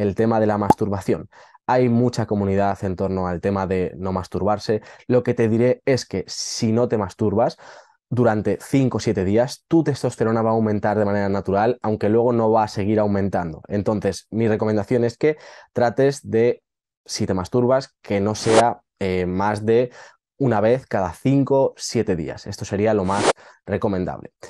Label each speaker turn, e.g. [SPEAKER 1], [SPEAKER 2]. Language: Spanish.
[SPEAKER 1] el tema de la masturbación. Hay mucha comunidad en torno al tema de no masturbarse. Lo que te diré es que si no te masturbas, durante 5 o 7 días, tu testosterona va a aumentar de manera natural, aunque luego no va a seguir aumentando. Entonces, mi recomendación es que trates de, si te masturbas, que no sea eh, más de una vez cada 5 o 7 días. Esto sería lo más recomendable.